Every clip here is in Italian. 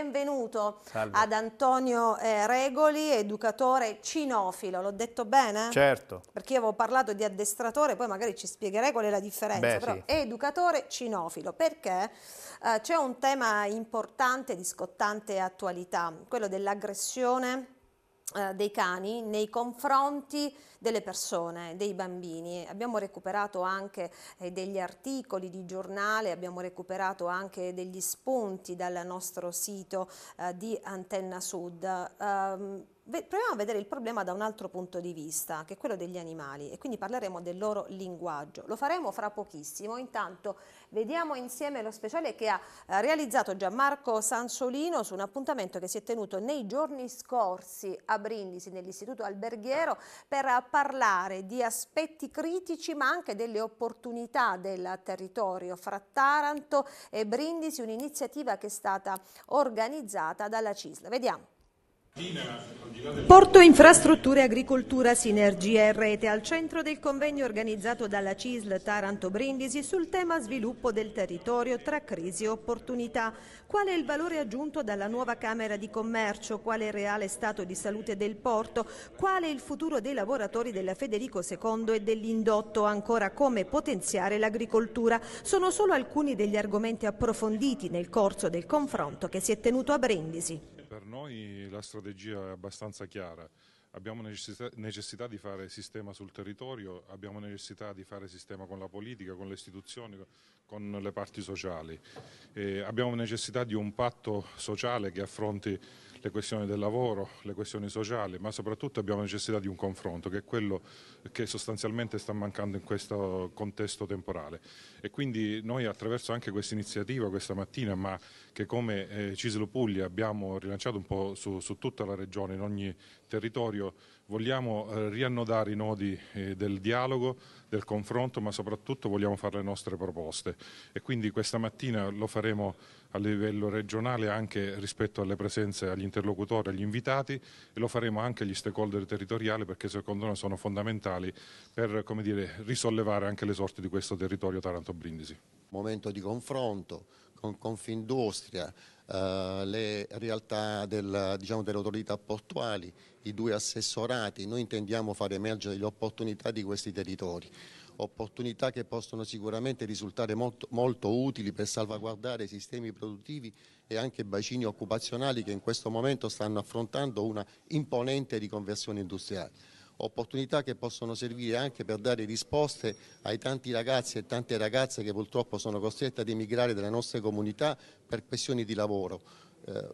benvenuto Salve. ad Antonio eh, Regoli, educatore cinofilo, l'ho detto bene? Certo. Perché io avevo parlato di addestratore, poi magari ci spiegherei qual è la differenza, Beh, però sì. educatore cinofilo, perché eh, c'è un tema importante di scottante attualità, quello dell'aggressione eh, dei cani nei confronti delle persone, dei bambini. Abbiamo recuperato anche eh, degli articoli di giornale, abbiamo recuperato anche degli spunti dal nostro sito eh, di Antenna Sud. Ehm, proviamo a vedere il problema da un altro punto di vista, che è quello degli animali, e quindi parleremo del loro linguaggio. Lo faremo fra pochissimo, intanto vediamo insieme lo speciale che ha realizzato Gianmarco Sansolino su un appuntamento che si è tenuto nei giorni scorsi a Brindisi, nell'istituto alberghiero, per parlare di aspetti critici ma anche delle opportunità del territorio fra Taranto e Brindisi, un'iniziativa che è stata organizzata dalla CISL. Vediamo. Porto, infrastrutture, agricoltura, sinergia e rete al centro del convegno organizzato dalla CISL Taranto Brindisi sul tema sviluppo del territorio tra crisi e opportunità. Qual è il valore aggiunto dalla nuova Camera di Commercio? Qual è il reale stato di salute del porto? Qual è il futuro dei lavoratori della Federico II e dell'indotto? Ancora come potenziare l'agricoltura? Sono solo alcuni degli argomenti approfonditi nel corso del confronto che si è tenuto a Brindisi noi la strategia è abbastanza chiara. Abbiamo necessità, necessità, di fare sistema sul territorio, abbiamo necessità di fare sistema con la politica, con le istituzioni, con le parti sociali. E abbiamo necessità di un patto sociale che affronti le questioni del lavoro, le questioni sociali, ma soprattutto abbiamo necessità di un confronto, che è quello che sostanzialmente sta mancando in questo contesto temporale. E quindi noi attraverso anche questa iniziativa questa mattina, ma che come eh, Cislo Puglia abbiamo rilanciato un po' su, su tutta la regione, in ogni territorio, Vogliamo eh, riannodare i nodi eh, del dialogo, del confronto, ma soprattutto vogliamo fare le nostre proposte e quindi questa mattina lo faremo a livello regionale anche rispetto alle presenze agli interlocutori, agli invitati e lo faremo anche agli stakeholder territoriali perché secondo noi sono fondamentali per dire, risollevare anche le sorti di questo territorio Taranto-Brindisi. Momento di confronto con Confindustria, eh, le realtà del, diciamo, delle autorità portuali, i due assessorati, noi intendiamo far emergere le opportunità di questi territori opportunità che possono sicuramente risultare molto, molto, utili per salvaguardare i sistemi produttivi e anche bacini occupazionali che in questo momento stanno affrontando una imponente riconversione industriale opportunità che possono servire anche per dare risposte ai tanti ragazzi e tante ragazze che purtroppo sono costrette ad emigrare dalle nostre comunità per questioni di lavoro. Eh,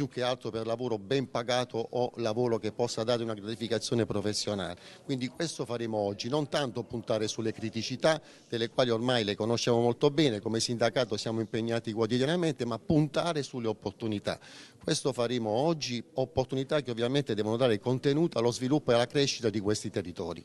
più che altro per lavoro ben pagato o lavoro che possa dare una gratificazione professionale. Quindi questo faremo oggi, non tanto puntare sulle criticità delle quali ormai le conosciamo molto bene, come sindacato siamo impegnati quotidianamente, ma puntare sulle opportunità. Questo faremo oggi, opportunità che ovviamente devono dare contenuto allo sviluppo e alla crescita di questi territori.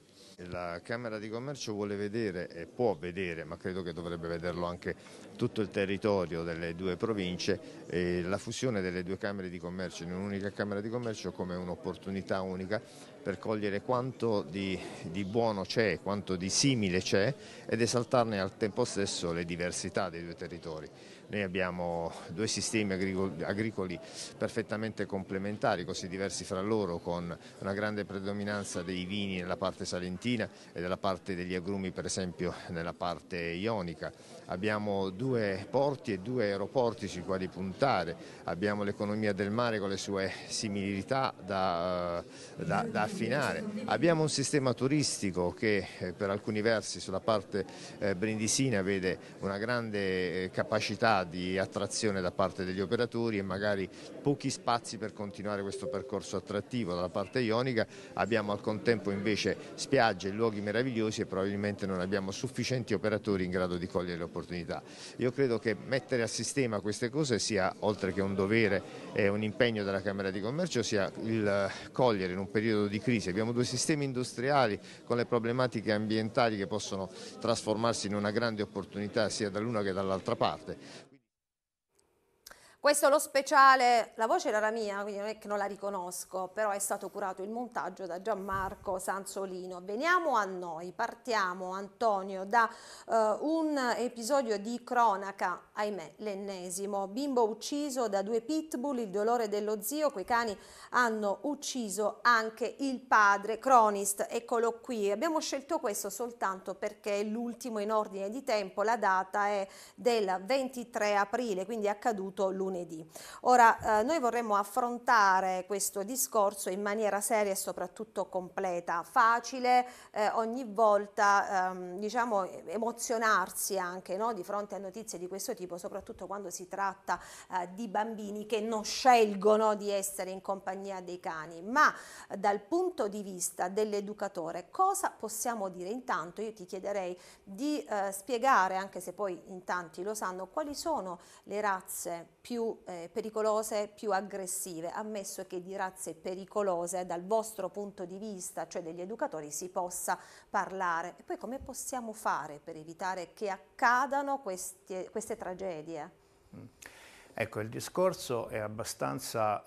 La Camera di Commercio vuole vedere e può vedere, ma credo che dovrebbe vederlo anche tutto il territorio delle due province, eh, la fusione delle due Camere di Commercio in un'unica Camera di Commercio come un'opportunità unica per cogliere quanto di, di buono c'è, quanto di simile c'è ed esaltarne al tempo stesso le diversità dei due territori. Noi abbiamo due sistemi agricoli, perfettamente complementari, così diversi fra loro, con una grande predominanza dei vini nella parte salentina e della parte degli agrumi per esempio nella parte ionica. Abbiamo due porti e due aeroporti sui quali puntare, abbiamo l'economia del mare con le sue similità eh, da, da, da affinare. Abbiamo un sistema turistico che eh, per alcuni versi sulla parte eh, brindisina vede una grande eh, capacità di attrazione da parte degli operatori e magari pochi spazi per continuare questo percorso attrattivo. Dalla parte ionica abbiamo al contempo invece spiagge e luoghi meravigliosi e probabilmente non abbiamo sufficienti operatori in grado di cogliere le opportunità. Io credo che mettere a sistema queste cose sia, oltre che un dovere e un impegno della Camera di Commercio, sia il cogliere in un periodo di crisi, abbiamo due sistemi industriali con le problematiche ambientali che possono trasformarsi in una grande opportunità sia dall'una che dall'altra parte. Questo è lo speciale, la voce era la mia, quindi non è che non la riconosco, però è stato curato il montaggio da Gianmarco Sansolino. Veniamo a noi, partiamo Antonio da uh, un episodio di cronaca, ahimè, l'ennesimo. Bimbo ucciso da due pitbull, il dolore dello zio, quei cani hanno ucciso anche il padre, Cronist, eccolo qui. Abbiamo scelto questo soltanto perché è l'ultimo in ordine di tempo, la data è del 23 aprile, quindi è accaduto lunedì lunedì. Ora eh, noi vorremmo affrontare questo discorso in maniera seria e soprattutto completa, facile, eh, ogni volta ehm, diciamo emozionarsi anche no? di fronte a notizie di questo tipo, soprattutto quando si tratta eh, di bambini che non scelgono di essere in compagnia dei cani, ma eh, dal punto di vista dell'educatore cosa possiamo dire? Intanto io ti chiederei di eh, spiegare, anche se poi in tanti lo sanno, quali sono le razze più eh, pericolose, più aggressive, ammesso che di razze pericolose dal vostro punto di vista, cioè degli educatori, si possa parlare. E poi come possiamo fare per evitare che accadano queste, queste tragedie? Mm. Ecco, il discorso è abbastanza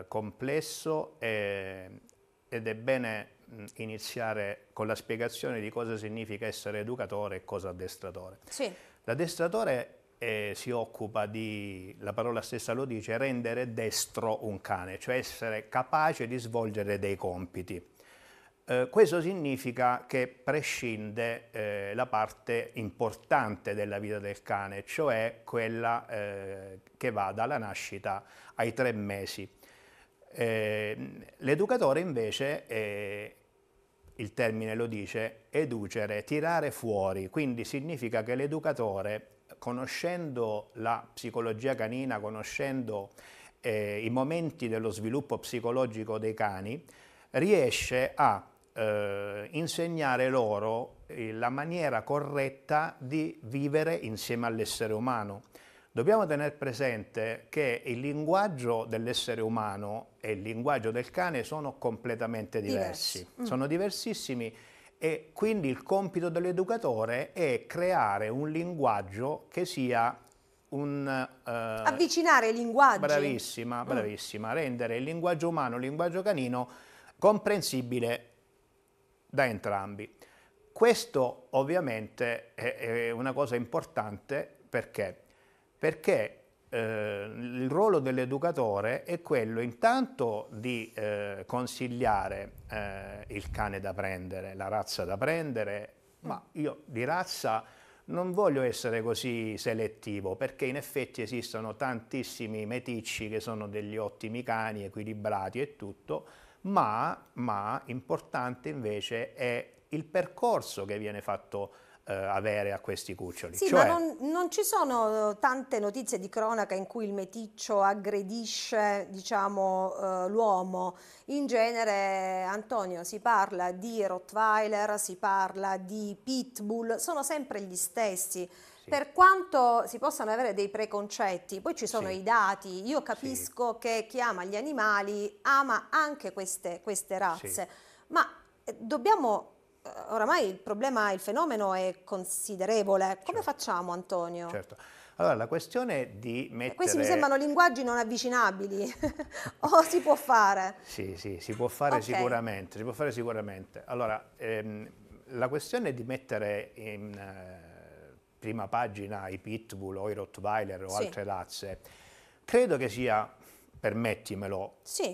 eh, complesso e, ed è bene mm, iniziare con la spiegazione di cosa significa essere educatore e cosa addestratore. Sì. L'addestratore eh, si occupa di, la parola stessa lo dice, rendere destro un cane, cioè essere capace di svolgere dei compiti. Eh, questo significa che prescinde eh, la parte importante della vita del cane, cioè quella eh, che va dalla nascita ai tre mesi. Eh, l'educatore invece eh, il termine lo dice, educere, tirare fuori, quindi significa che l'educatore conoscendo la psicologia canina, conoscendo eh, i momenti dello sviluppo psicologico dei cani, riesce a eh, insegnare loro eh, la maniera corretta di vivere insieme all'essere umano. Dobbiamo tenere presente che il linguaggio dell'essere umano e il linguaggio del cane sono completamente diversi, Diverso. sono mm. diversissimi e quindi il compito dell'educatore è creare un linguaggio che sia un... Eh, Avvicinare i linguaggi. Bravissima, mm. bravissima. Mm. Rendere il linguaggio umano, il linguaggio canino comprensibile da entrambi. Questo ovviamente è, è una cosa importante perché? Perché eh, il ruolo dell'educatore è quello intanto di eh, consigliare eh, il cane da prendere, la razza da prendere, ma mm. io di razza non voglio essere così selettivo perché in effetti esistono tantissimi meticci che sono degli ottimi cani, equilibrati e tutto, ma, ma importante invece è il percorso che viene fatto eh, avere a questi cuccioli. Sì, cioè... ma non, non, ci sono eh, tante notizie di cronaca in cui il meticcio aggredisce diciamo, eh, l'uomo. In genere, Antonio, si parla di Rottweiler, si parla di Pitbull, sono sempre gli stessi. Sì. Per quanto si possano avere dei preconcetti, poi ci sono sì. i dati, io capisco sì. che chi ama gli animali ama anche queste, queste razze, ma eh, dobbiamo eh, oramai il problema, il fenomeno è considerevole. Come certo. facciamo Antonio? Certo. Allora, la questione di eh, mettere... Questi mi sembrano linguaggi non avvicinabili, o si può fare? Sì, sì, si può fare, okay. sicuramente, si può fare sicuramente, Allora, ehm, la questione di mettere in eh, prima pagina i pitbull o i rottweiler o sì. altre razze, credo che sia permettimelo, sì.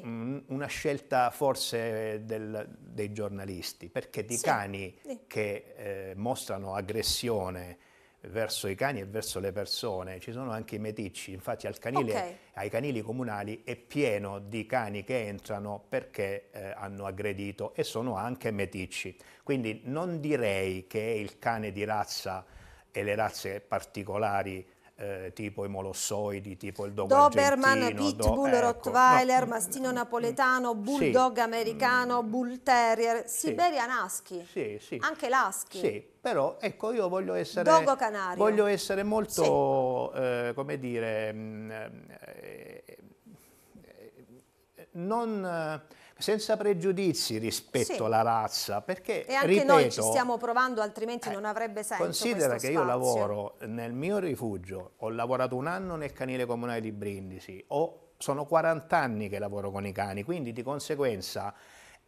una scelta forse del, dei giornalisti, perché di sì. cani sì. che eh, mostrano aggressione verso i cani e verso le persone, ci sono anche i meticci, infatti al canile, okay. ai canili comunali è pieno di cani che entrano perché eh, hanno aggredito e sono anche meticci, quindi non direi che è il cane di razza e le razze particolari eh, tipo i molossoidi, tipo il dog Doberman, argentino, Pitbull, do, ecco, Rottweiler, no, Mastino mm, mm, mm. Napoletano, Bulldog sì, americano, Bull Terrier, Siberian Husky, sì, sì, anche l'Husky. Sì, però ecco io voglio essere, Dogo canario. Voglio essere molto, eh, come dire, eh, eh, non senza pregiudizi rispetto sì. alla razza, perché E anche ripeto, noi ci stiamo provando, altrimenti eh, non avrebbe senso Considera che spazio. io lavoro nel mio rifugio, ho lavorato un anno nel canile comunale di Brindisi, ho, sono 40 anni che lavoro con i cani, quindi di conseguenza...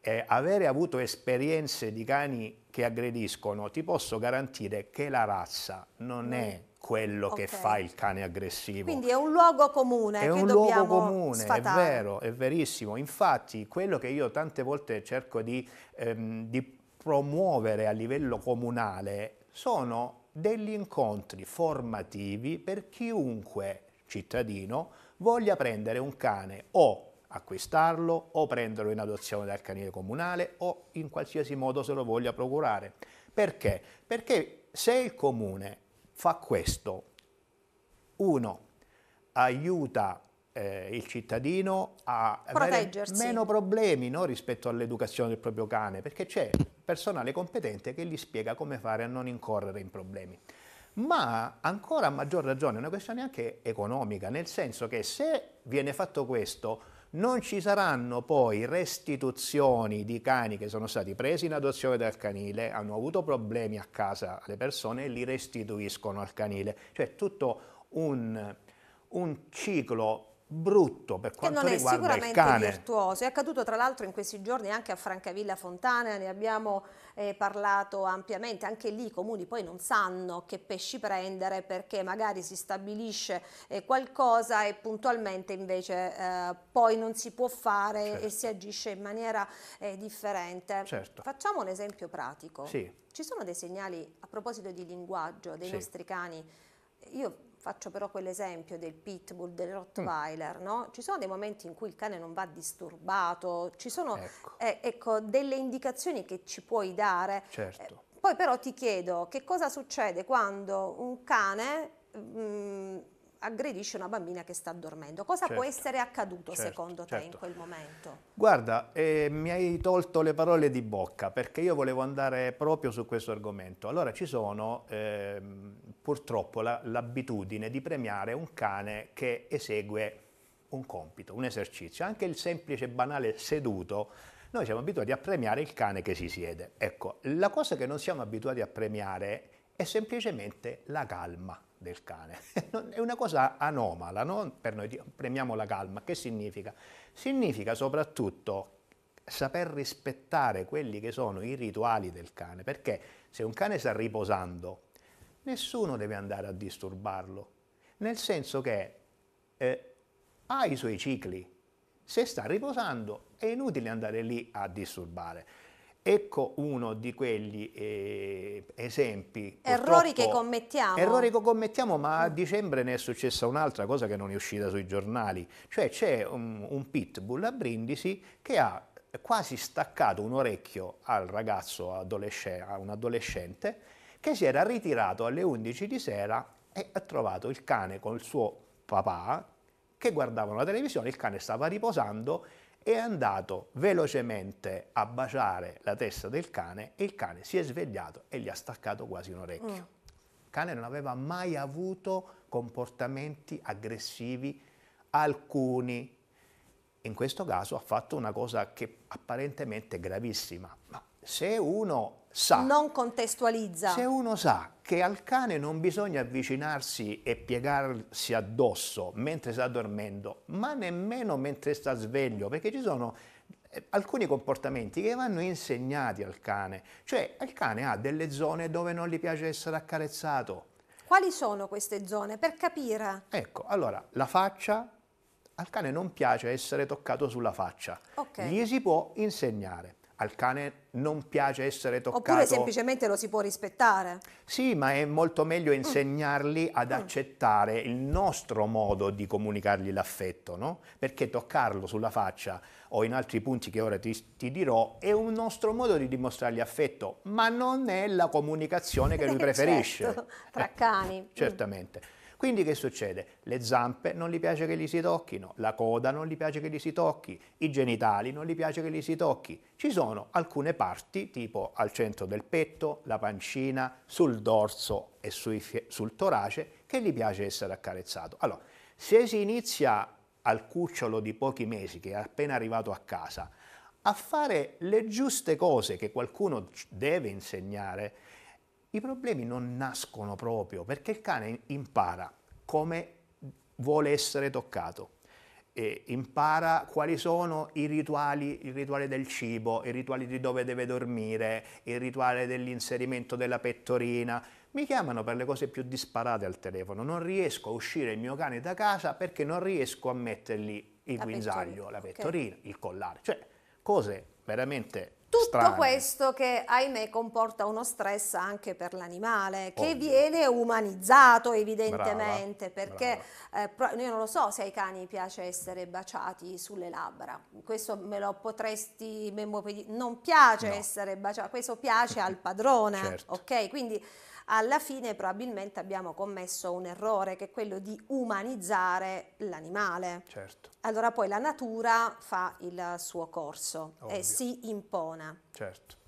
Eh, avere avuto esperienze di cani che aggrediscono, ti posso garantire che la razza non mm. è quello okay. che fa il cane aggressivo. Quindi è un luogo comune. È un luogo comune, sfatare. è vero, è verissimo. Infatti quello che io tante volte cerco di, ehm, di promuovere a livello comunale sono degli incontri formativi per chiunque cittadino voglia prendere un cane o acquistarlo o prenderlo in adozione dal canile comunale o in qualsiasi modo se lo voglia procurare. Perché? Perché se il comune fa questo. 1. aiuta eh, il cittadino a avere meno problemi no, rispetto all'educazione del proprio cane, perché c'è personale competente che gli spiega come fare a non incorrere in problemi. Ma ancora a maggior ragione è una questione anche economica, nel senso che se viene fatto questo, non ci saranno poi restituzioni di cani che sono stati presi in adozione dal canile, hanno avuto problemi a casa le persone e li restituiscono al canile. Cioè tutto un, un ciclo brutto per quanto riguarda il cane. Che non è sicuramente virtuoso. È accaduto tra l'altro in questi giorni anche a Francavilla Fontana, ne abbiamo eh, parlato ampiamente, anche lì i comuni poi non sanno che pesci prendere perché magari si stabilisce eh, qualcosa e puntualmente invece eh, poi non si può fare certo. e si agisce in maniera eh, differente. Certo. Facciamo un esempio pratico. Sì. Ci sono dei segnali a proposito di linguaggio dei sì. nostri cani. Io faccio però quell'esempio del pitbull, del mm. rottweiler, mm. no? ci sono dei momenti in cui il cane non va disturbato, ci sono ecco. Eh, ecco, delle indicazioni che ci puoi dare. Eh, certo. Eh, poi però ti chiedo che cosa succede quando un cane... Mh, mm, aggredisce una bambina che sta dormendo. Cosa certo, può essere accaduto certo, secondo te in certo. quel momento? Guarda, eh, mi hai tolto le parole di bocca perché io volevo andare proprio su questo argomento. Allora ci sono eh, purtroppo la, l'abitudine di premiare un cane che esegue un compito, un esercizio, anche il semplice banale seduto, noi siamo abituati a premiare il cane che si siede. Ecco, la cosa che non siamo abituati a premiare è semplicemente la calma del cane. è una cosa anomala, no? per noi premiamo la calma. Che significa? Significa soprattutto saper rispettare quelli che sono i rituali del cane, perché se un cane sta riposando nessuno deve andare a disturbarlo, nel senso che eh, ha i suoi cicli, se sta riposando è inutile andare lì a disturbare. Ecco uno di quegli eh, esempi. Errori che commettiamo. Errori che commettiamo, ma a dicembre ne è successa un'altra cosa che non è uscita sui giornali. Cioè c'è un, un pitbull a Brindisi che ha quasi staccato un orecchio al ragazzo, a un adolescente, che si era ritirato alle 11 di sera e ha trovato il cane con il suo papà che guardavano la televisione, il cane stava riposando, è andato velocemente a baciare la testa del cane e il cane si è svegliato e gli ha staccato quasi un orecchio. Mm. Il cane non aveva mai avuto comportamenti aggressivi alcuni. In questo caso ha fatto una cosa che apparentemente è gravissima, ma se uno sa... Non contestualizza. Se uno sa che al cane non bisogna avvicinarsi e piegarsi addosso mentre sta dormendo, ma nemmeno mentre sta sveglio, perché ci sono eh, alcuni comportamenti che vanno insegnati al cane. Cioè, il cane ha delle zone dove non gli piace essere accarezzato. Quali sono queste zone? Per capire. Ecco, allora, la faccia, al cane non piace essere toccato sulla faccia. Okay. Gli si può insegnare al cane non piace essere toccato. Oppure semplicemente lo si può rispettare. Sì, ma è molto meglio insegnarli mm. ad mm. accettare il nostro modo di comunicargli l'affetto, no? Perché toccarlo sulla faccia o in altri punti che ora ti, ti dirò è un nostro modo di dimostrargli affetto, ma non è la comunicazione che lui certo, preferisce. Certo, tra cani. Eh, mm. Certamente. Quindi che succede? Le zampe non gli piace che gli si tocchino, la coda non gli piace che gli si tocchi, i genitali non gli piace che gli si tocchi. Ci sono alcune parti, tipo al centro del petto, la pancina, sul dorso e sui, sul torace, che gli piace essere accarezzato. Allora, se si inizia al cucciolo di pochi mesi, che è appena arrivato a casa, a fare le giuste cose che qualcuno deve insegnare, i problemi non nascono proprio perché il cane impara come vuole essere toccato, impara quali sono i rituali, il rituale del cibo, i rituali di dove deve dormire, il rituale dell'inserimento della pettorina. Mi chiamano per le cose più disparate al telefono, non riesco a uscire il mio cane da casa perché non riesco a mettergli il la guinzaglio, pettorina. la pettorina, okay. il collare, cioè cose veramente tutto strane. questo che ahimè comporta uno stress anche per l'animale, che Ovvio. viene umanizzato evidentemente, brava, perché brava. Eh, io non lo so se ai cani piace essere baciati sulle labbra, questo me lo potresti, me non piace no. essere baciato, questo piace al padrone, certo. ok? Quindi alla fine probabilmente abbiamo commesso un errore che è quello di umanizzare l'animale. Certo. Allora poi la natura fa il suo corso Ovvio. e si impone. Certo.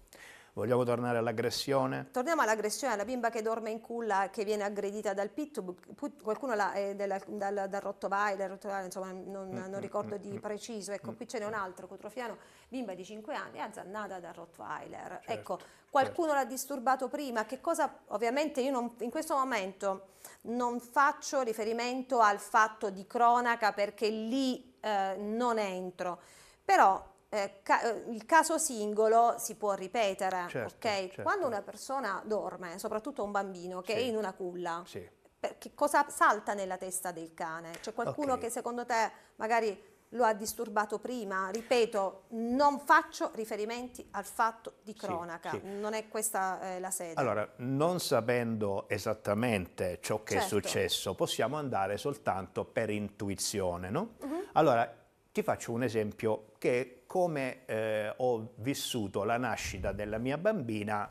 Vogliamo tornare all'aggressione? Torniamo all'aggressione, alla bimba che dorme in culla, che viene aggredita dal pitbull, qualcuno là, eh, della, dal, dal Rottweiler, dal insomma, non, mm, non mm, ricordo mm, di preciso, ecco, qui ce n'è un altro, Cotrofiano, bimba di 5 anni, azzannata dal Rottweiler. Certo, ecco, qualcuno certo. l'ha disturbato prima, che cosa, ovviamente io non, in questo momento non faccio riferimento al fatto di cronaca perché lì eh, non entro, però eh, ca eh, il caso singolo si può ripetere, certo, okay? certo. Quando una persona dorme, soprattutto un bambino che sì. è in una culla, sì. che cosa salta nella testa del cane? C'è qualcuno okay. che secondo te magari lo ha disturbato prima. Ripeto, non faccio riferimenti al fatto di cronaca, sì, sì. non è questa eh, la sede. Allora, non sapendo esattamente ciò che certo. è successo, possiamo andare soltanto per intuizione, no? Uh mhm. -huh. Allora, ti faccio un esempio che è come eh, ho vissuto la nascita della mia bambina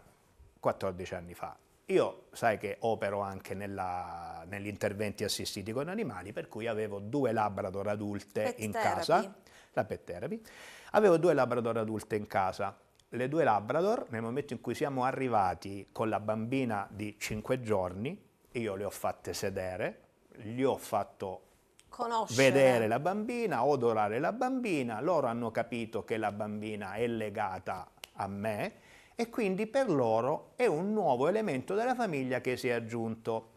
14 anni fa. Io sai che opero anche nella, negli interventi assistiti con animali, per cui avevo due Labrador adulte pet in therapy. casa, la pet therapy. Avevo due Labrador adulte in casa. Le due Labrador, nel momento in cui siamo arrivati con la bambina di 5 giorni, io le ho fatte sedere, gli ho fatto Conoscere. vedere la bambina, odorare la bambina, loro hanno capito che la bambina è legata a me e quindi per loro è un nuovo elemento della famiglia che si è aggiunto.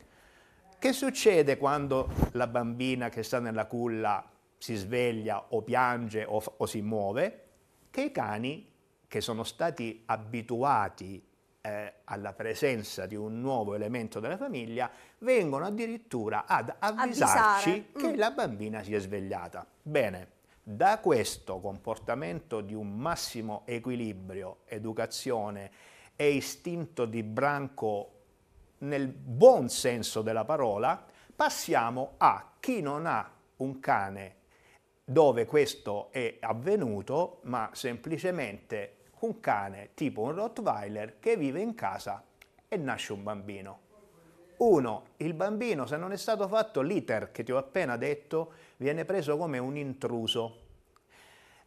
Che succede quando la bambina che sta nella culla si sveglia o piange o, o si muove? Che i cani che sono stati abituati eh, alla presenza di un nuovo elemento della famiglia, vengono addirittura ad avvisarci Avvisare. che mm. la bambina si è svegliata. Bene, da questo comportamento di un massimo equilibrio, educazione e istinto di branco nel buon senso della parola, passiamo a chi non ha un cane dove questo è avvenuto, ma semplicemente un cane tipo un Rottweiler che vive in casa e nasce un bambino. Uno, il bambino se non è stato fatto l'iter che ti ho appena detto viene preso come un intruso.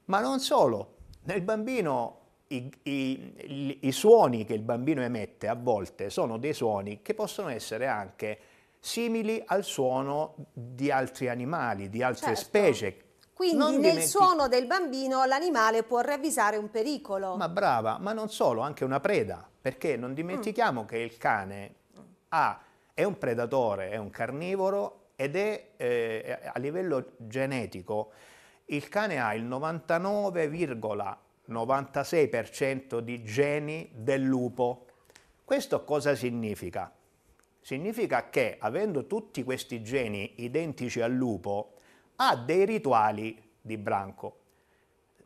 Ma non solo, nel bambino i, i, i suoni che il bambino emette a volte sono dei suoni che possono essere anche simili al suono di altri animali, di altre certo. specie quindi non nel dimentichi... suono del bambino l'animale può ravvisare un pericolo. Ma brava, ma non solo, anche una preda, perché non dimentichiamo mm. che il cane ha, è un predatore, è un carnivoro ed è eh, a livello genetico il cane ha il 99,96% di geni del lupo. Questo cosa significa? Significa che avendo tutti questi geni identici al lupo, ha dei rituali di branco.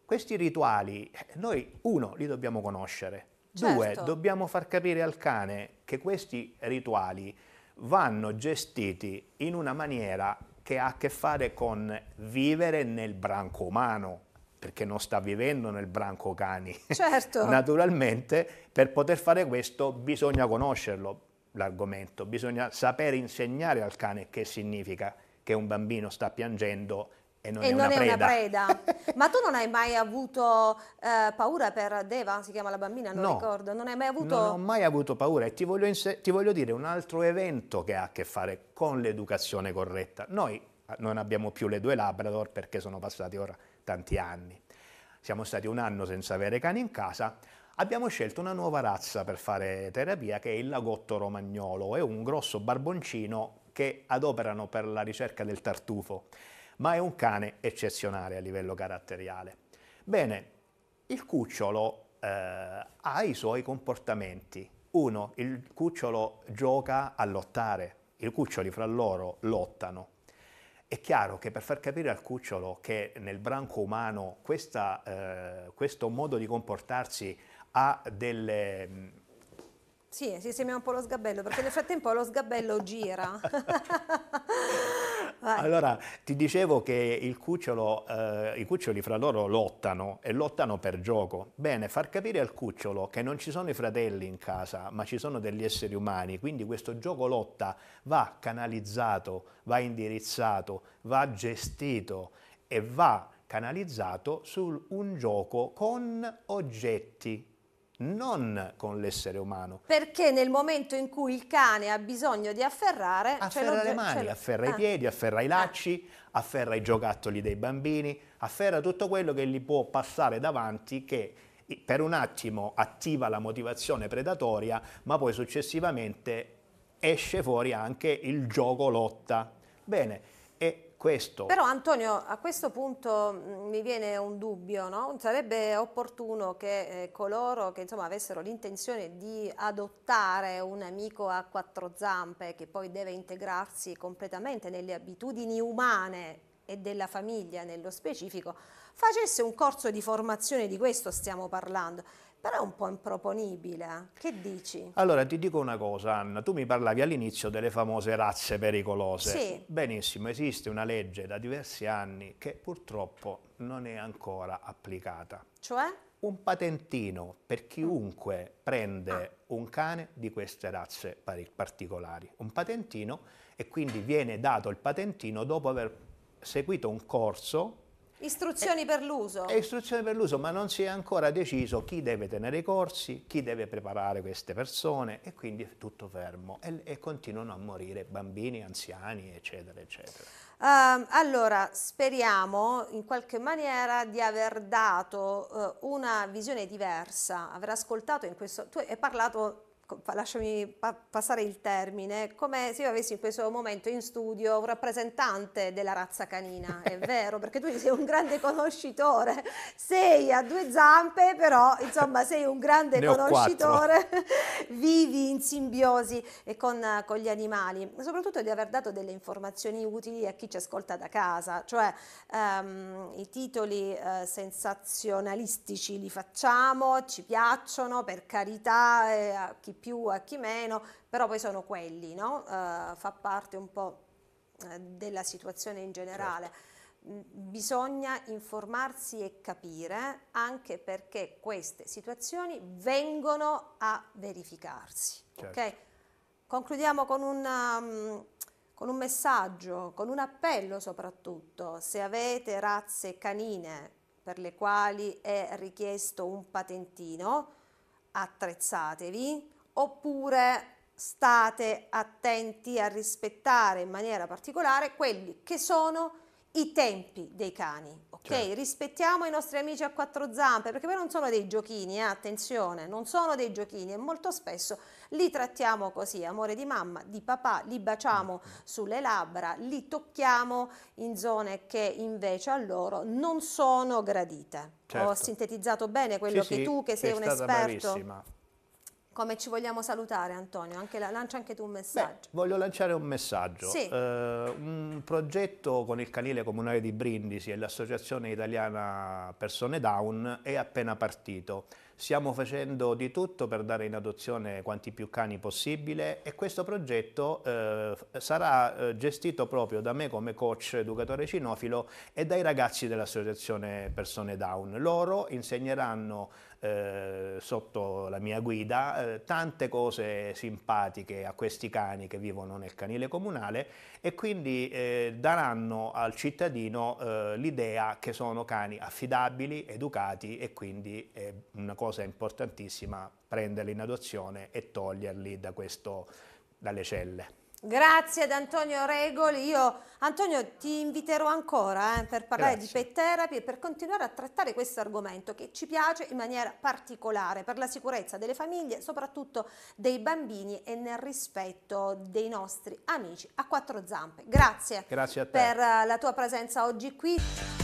Questi rituali noi, uno, li dobbiamo conoscere, certo. due, dobbiamo far capire al cane che questi rituali vanno gestiti in una maniera che ha a che fare con vivere nel branco umano, perché non sta vivendo nel branco cani. Certo. Naturalmente, per poter fare questo bisogna conoscerlo l'argomento, bisogna sapere insegnare al cane che significa che un bambino sta piangendo e non, e è, non una è una preda. Ma tu non hai mai avuto eh, paura per Deva, si chiama la bambina, non no, ricordo, non hai mai avuto... Non ho mai avuto paura e ti voglio, ti voglio dire un altro evento che ha a che fare con l'educazione corretta. Noi eh, non abbiamo più le due Labrador perché sono passati ora tanti anni. Siamo stati un anno senza avere cani in casa, abbiamo scelto una nuova razza per fare terapia che è il lagotto romagnolo, è un grosso barboncino che adoperano per la ricerca del tartufo, ma è un cane eccezionale a livello caratteriale. Bene, il cucciolo eh, ha i suoi comportamenti. Uno, il cucciolo gioca a lottare, i cuccioli fra loro lottano. È chiaro che per far capire al cucciolo che nel branco umano questa, eh, questo modo di comportarsi ha delle, sì, si sembra un po' lo sgabello, perché nel frattempo lo sgabello gira. allora, ti dicevo che il cucciolo, eh, i cuccioli fra loro lottano e lottano per gioco. Bene, far capire al cucciolo che non ci sono i fratelli in casa, ma ci sono degli esseri umani, quindi questo gioco lotta va canalizzato, va indirizzato, va gestito e va canalizzato su un gioco con oggetti non con l'essere umano. Perché nel momento in cui il cane ha bisogno di afferrare... Afferra lo... le mani, afferra ah. i piedi, afferra i ah. lacci, ah. afferra i giocattoli dei bambini, afferra tutto quello che gli può passare davanti che per un attimo attiva la motivazione predatoria, ma poi successivamente esce fuori anche il gioco lotta. Bene, questo. Però Antonio, a questo punto mm, mi viene un dubbio, no? sarebbe opportuno che eh, coloro che insomma, avessero l'intenzione di adottare un amico a quattro zampe che poi deve integrarsi completamente nelle abitudini umane e della famiglia nello specifico, facesse un corso di formazione, di questo stiamo parlando, però è un po' improponibile. Che dici? Allora ti dico una cosa Anna, tu mi parlavi all'inizio delle famose razze pericolose. Sì. Benissimo, esiste una legge da diversi anni che purtroppo non è ancora applicata. Cioè? Un patentino per chiunque mm. prende ah. un cane di queste razze particolari. Un patentino e quindi viene dato il patentino dopo aver seguito un corso Istruzioni eh, per l'uso. Eh, istruzioni per l'uso, ma non si è ancora deciso chi deve tenere i corsi, chi deve preparare queste persone e quindi è tutto fermo e, e continuano a morire bambini, anziani, eccetera, eccetera. Um, allora, speriamo in qualche maniera di aver dato uh, una visione diversa, aver ascoltato in questo... Tu hai parlato lasciami pa passare il termine, come se io avessi in questo momento in studio un rappresentante della razza canina, è vero, perché tu sei un grande conoscitore, sei a due zampe, però insomma sei un grande conoscitore, vivi in simbiosi con, con gli animali, soprattutto di aver dato delle informazioni utili a chi ci ascolta da casa, cioè ehm, i titoli eh, sensazionalistici li facciamo, ci piacciono, per carità, eh, a chi più a chi meno, però poi sono quelli, no? uh, fa parte un po' eh, della situazione in generale. Certo. Mm, bisogna informarsi e capire anche perché queste situazioni vengono a verificarsi. Certo. Okay? Concludiamo con una, um, mm, con un messaggio, con un appello soprattutto, se avete razze canine per le quali è richiesto un patentino, attrezzatevi oppure state attenti a rispettare in maniera particolare quelli che sono i tempi dei cani, ok? Certo. Rispettiamo i nostri amici a quattro zampe, perché poi non sono dei giochini, eh? attenzione, non sono dei giochini e molto spesso li trattiamo così, amore di mamma, di papà, li baciamo certo. sulle labbra, li tocchiamo in zone che invece a loro non sono gradite. Certo. Ho sintetizzato bene quello sì, che sì, tu, che sei, sei un esperto. Bravissima. Come ci vogliamo salutare Antonio? Anche la, lancia anche tu un messaggio. Beh, voglio lanciare un messaggio. Sì. Uh, un progetto con il canile comunale di Brindisi e l'associazione italiana Persone Down è appena partito. Stiamo facendo di tutto per dare in adozione quanti più cani possibile e questo progetto uh, sarà eh, gestito proprio da me come coach educatore cinofilo e dai ragazzi dell'associazione Persone Down. Loro insegneranno eh, sotto la mia guida, eh, tante cose simpatiche a questi cani che vivono nel canile comunale e quindi eh, daranno al cittadino eh, l'idea che sono cani affidabili, educati e quindi è una cosa importantissima prenderli in adozione e toglierli da questo, dalle celle. Grazie ad Antonio Regoli. Io, Antonio, ti inviterò ancora eh, per parlare Grazie. di pet therapy e per continuare a trattare questo argomento che ci piace in maniera particolare per la sicurezza delle famiglie, soprattutto dei bambini e nel rispetto dei nostri amici a quattro zampe. Grazie, Grazie per eh, la tua presenza oggi qui.